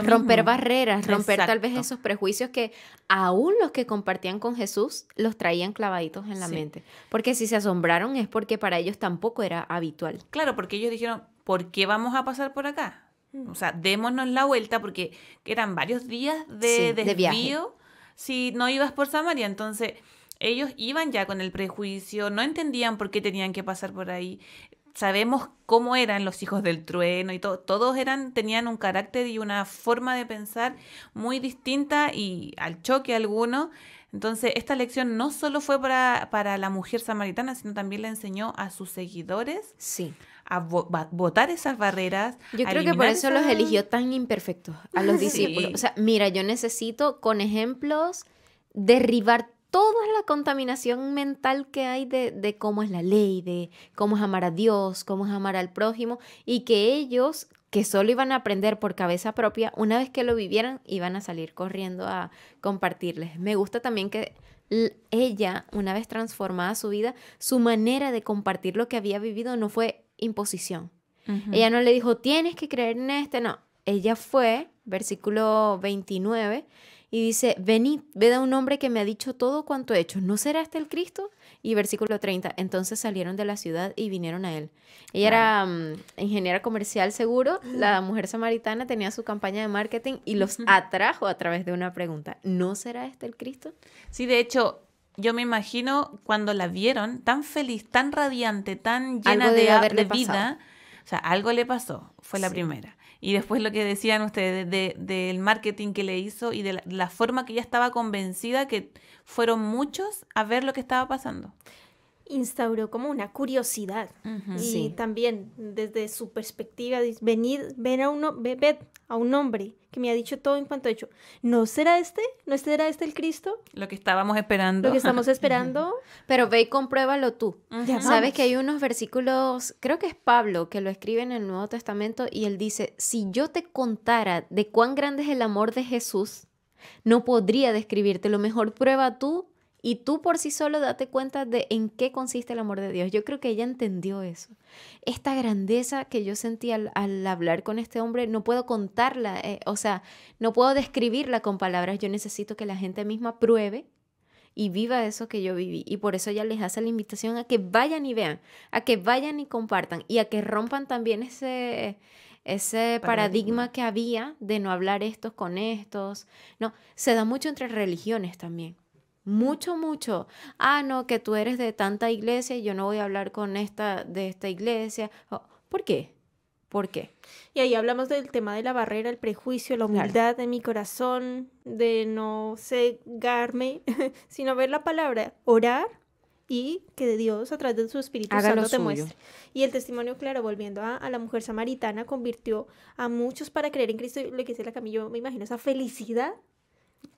romper barreras, romper tal vez esos prejuicios que aún los que compartían con Jesús los traían clavaditos en la mente. Porque si se asombraron es porque para ellos tampoco era habitual. Claro, porque ellos dijeron, ¿por qué vamos a pasar por acá? Mm. O sea, démonos la vuelta porque eran varios días de desvío si no ibas por Samaria. Entonces ellos iban ya con el prejuicio, no entendían por qué tenían que pasar por ahí. Sabemos cómo eran los hijos del trueno y todo. Todos eran, tenían un carácter y una forma de pensar muy distinta y al choque alguno. Entonces, esta lección no solo fue para, para la mujer samaritana, sino también le enseñó a sus seguidores sí. a votar esas barreras. Yo creo que por eso los eligió tan imperfectos a los discípulos. O sea, mira, yo necesito con ejemplos derribar toda la contaminación mental que hay de, cómo es la ley, de cómo es amar a Dios, cómo es amar al prójimo, y que ellos, que solo iban a aprender por cabeza propia, una vez que lo vivieran, iban a salir corriendo a compartirles. Me gusta también que ella, una vez transformada su vida, su manera de compartir lo que había vivido no fue imposición. Ella no le dijo, tienes que creer en este, no. Ella fue, versículo 29, y dice, venid, ve a un hombre que me ha dicho todo cuanto he hecho, ¿no será este el Cristo? Y versículo 30, entonces salieron de la ciudad y vinieron a él. Ella era mm, ingeniera comercial seguro, la mm. mujer samaritana tenía su campaña de marketing y los atrajo a través de una pregunta, ¿no será este el Cristo? Sí, de hecho, yo me imagino cuando la vieron, tan feliz, tan radiante, tan llena de, vida, o sea, algo le pasó, fue la primera. Y después lo que decían ustedes del marketing que le hizo y de la, la, forma que ella estaba convencida que fueron muchos a ver lo que estaba pasando instauró como una curiosidad y también desde su perspectiva venir ver a uno bebé a un hombre que me ha dicho todo en cuanto ha hecho no será este no será este el Cristo lo que estábamos esperando lo que estamos esperando pero ve y compruébalo tú ya sabes que hay unos versículos creo que es Pablo que lo escribe en el Nuevo Testamento y él dice si yo te contara de cuán grande es el amor de Jesús no podría describirte lo mejor prueba tú y tú por sí solo date cuenta de en qué consiste el amor de Dios. Yo creo que ella entendió eso. Esta grandeza que yo sentí al, hablar con este hombre, no puedo contarla, eh, o sea, no puedo describirla con palabras. Yo necesito que la gente misma pruebe y viva eso que yo viví. Y por eso ella les hace la invitación a que vayan y vean, a que vayan y compartan y a que rompan también ese, ese paradigma. paradigma que había de no hablar estos con estos. No, se da mucho entre religiones también mucho, mucho. Ah, no, que tú eres de tanta iglesia yo no voy a hablar con esta de esta iglesia. Oh, ¿Por qué? ¿Por qué? Y ahí hablamos del tema de la barrera, el prejuicio, la humildad de mi corazón, de no cegarme, sino ver la palabra, orar y que Dios a través de su Espíritu Santo te muestre. Y el testimonio, claro, volviendo a, la mujer samaritana, convirtió a muchos para creer en Cristo, lo que dice la camilla, me imagino, esa felicidad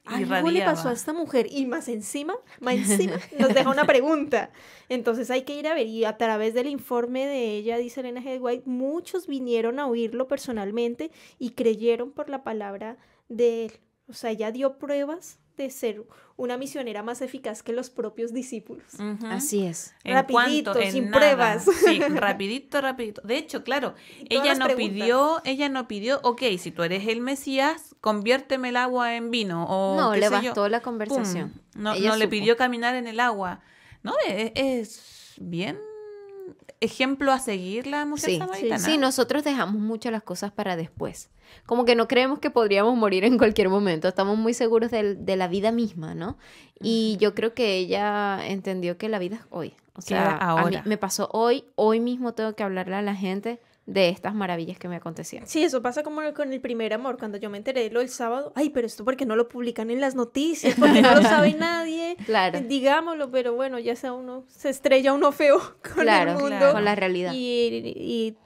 algo le pasó a esta mujer y más encima, más encima nos deja una pregunta. Entonces hay que ir a ver y a través del informe de ella, dice Elena Hedwig, muchos vinieron a oírlo personalmente y creyeron por la palabra de él. O sea, ella dio pruebas de ser una misionera más eficaz que los propios discípulos. Así es. rapidito, sin pruebas. Sí, rapidito, rapidito. De hecho, claro, ella no pidió, ella no pidió, ok, si tú eres el Mesías, conviérteme el agua en vino. no, le bastó la conversación. No, no le pidió caminar en el agua. No, e, e, es bien ejemplo a seguir la mujer sí, Sí, nosotros dejamos mucho las cosas para después. Como que no creemos que podríamos morir en cualquier momento, estamos muy seguros de, de la vida misma, ¿no? Y yo creo que ella entendió que la vida es hoy. O sea, ahora. A mí me pasó hoy, hoy mismo tengo que hablarle a la gente de estas maravillas que me acontecían Sí, eso pasa como con el primer amor, cuando yo me enteré de lo del sábado, ay, pero esto porque no lo publican en las noticias, porque no lo sabe nadie, claro. digámoslo, pero bueno, ya sea uno, se estrella uno feo con claro, el mundo. con la realidad. Y, y,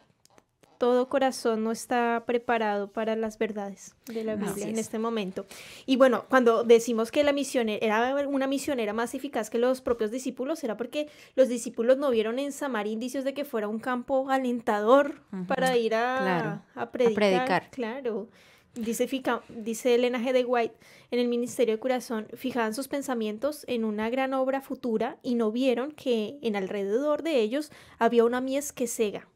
todo corazón no está preparado para las verdades de la Biblia en este momento. Y bueno, cuando decimos que la misión e-, era una misionera más eficaz que los propios discípulos, era porque los discípulos no vieron en Samar indicios de que fuera un campo alentador para ir a, predicar, Claro. Dice, dice Elena G. de White, en el Ministerio de Corazón, fijaban sus pensamientos en una gran obra futura y no vieron que en alrededor de ellos había una mies que cega,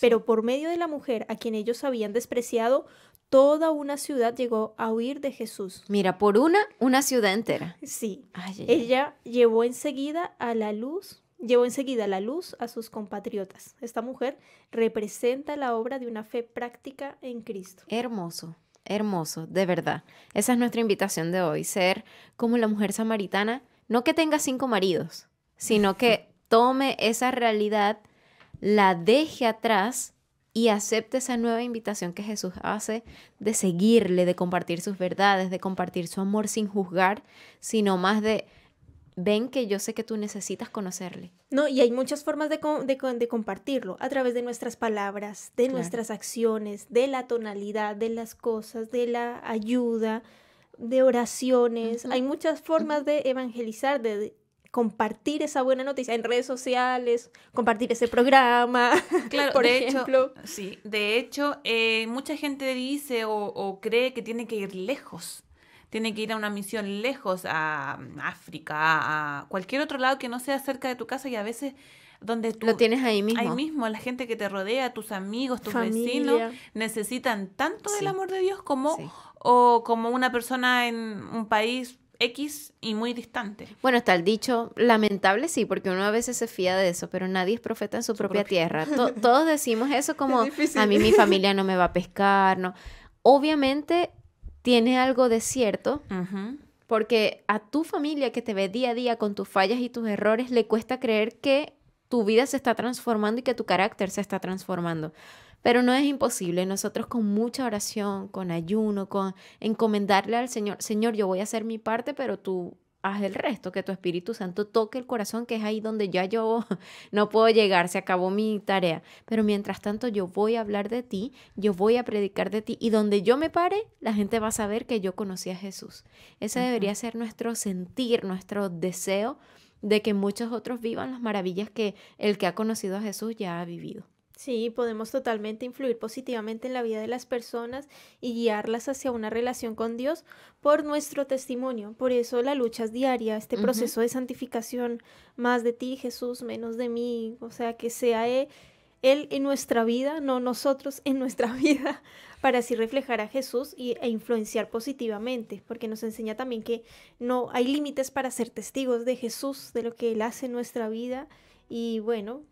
pero por medio de la mujer a quien ellos habían despreciado, toda una ciudad llegó a huir de Jesús. Mira, por una, una ciudad entera. Sí. Ella llevó enseguida a la luz, llevó enseguida la luz a sus compatriotas. Esta mujer representa la obra de una fe práctica en Cristo. Hermoso. Hermoso, de verdad. Esa es nuestra invitación de hoy, ser como la mujer samaritana, no que tenga cinco maridos, sino que tome esa realidad la deje atrás y acepte esa nueva invitación que Jesús hace de seguirle, de compartir sus verdades, de compartir su amor sin juzgar, sino más de ven que yo sé que tú necesitas conocerle. No, y hay muchas formas de, compartirlo, a través de nuestras palabras, de nuestras acciones, de la tonalidad, de las cosas, de la ayuda, de oraciones. Hay muchas formas de evangelizar, de compartir esa buena noticia en redes sociales, compartir ese programa, claro, por ejemplo. sí, de hecho, eh, mucha gente dice o, cree que tiene que ir lejos, tiene que ir a una misión lejos, a mm, África, a cualquier otro lado que no sea cerca de tu casa y a veces donde tú... Lo tienes ahí mismo. Ahí mismo, la gente que te rodea, tus amigos, tus vecinos, necesitan tanto el del amor de Dios como, o como una persona en un país X y muy distante. Bueno, está el dicho, lamentable sí, porque uno a veces se fía de eso, pero nadie es profeta en su, propia, tierra. todos decimos eso como, a mí mi familia no me va a pescar, no. Obviamente tiene algo de cierto, porque a tu familia que te ve día a día con tus fallas y tus errores, le cuesta creer que tu vida se está transformando y que tu carácter se está transformando pero no es imposible. Nosotros con mucha oración, con ayuno, con encomendarle al Señor, Señor, yo voy a hacer mi parte, pero tú haz el resto, que tu Espíritu Santo toque el corazón, que es ahí donde ya yo no puedo llegar, se acabó mi tarea. Pero mientras tanto yo voy a hablar de ti, yo voy a predicar de ti y donde yo me pare, la gente va a saber que yo conocí a Jesús. Ese debería ser nuestro sentir, nuestro deseo de que muchos otros vivan las maravillas que el que ha conocido a Jesús ya ha vivido. Sí, podemos totalmente influir positivamente en la vida de las personas y guiarlas hacia una relación con Dios por nuestro testimonio. Por eso la lucha es diaria, este proceso de santificación, más de ti Jesús, menos de mí, o sea, que sea Él, en nuestra vida, no nosotros en nuestra vida, para así reflejar a Jesús y, e influenciar positivamente, porque nos enseña también que no hay límites para ser testigos de Jesús, de lo que Él hace en nuestra vida. Y bueno,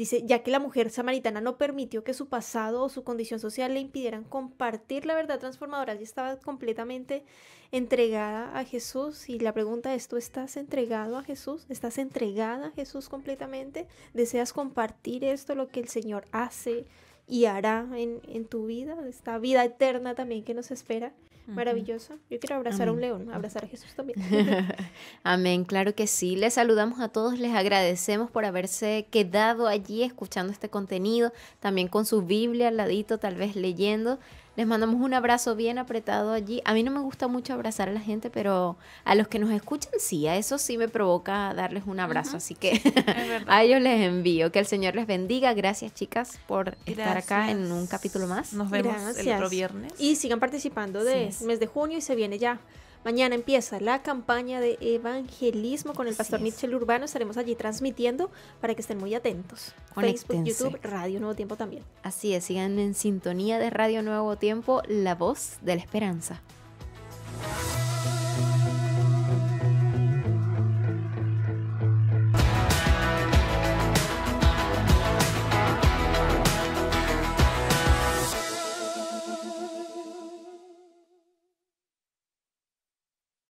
Dice, ya que la mujer samaritana no permitió que su pasado o su condición social le impidieran compartir la verdad transformadora, ella estaba completamente entregada a Jesús. Y la pregunta es, ¿tú estás entregado a Jesús? ¿Estás entregada a Jesús completamente? ¿Deseas compartir esto, lo que el Señor hace y hará en, en tu vida, esta vida eterna también que nos espera? Maravilloso. Yo quiero abrazar a un león, abrazar a Jesús también. Amén, claro que sí. Les saludamos a todos, les agradecemos por haberse quedado allí escuchando este contenido, también con su Biblia al ladito, tal vez leyendo. Les mandamos un abrazo bien apretado allí. A mí no me gusta mucho abrazar a la gente, pero a los que nos escuchan sí, a eso sí me provoca darles un abrazo. Así que a ellos les envío. Que el Señor les bendiga. Gracias, chicas, por estar acá en un capítulo más. Nos vemos el otro viernes. Y sigan participando de mes de junio y se viene ya Mañana empieza la campaña de evangelismo con el pastor Michel Urbano. Estaremos allí transmitiendo para que estén muy atentos. Facebook, YouTube, Radio Nuevo Tiempo también. Así es, sigan en sintonía de Radio Nuevo Tiempo, la voz de la esperanza.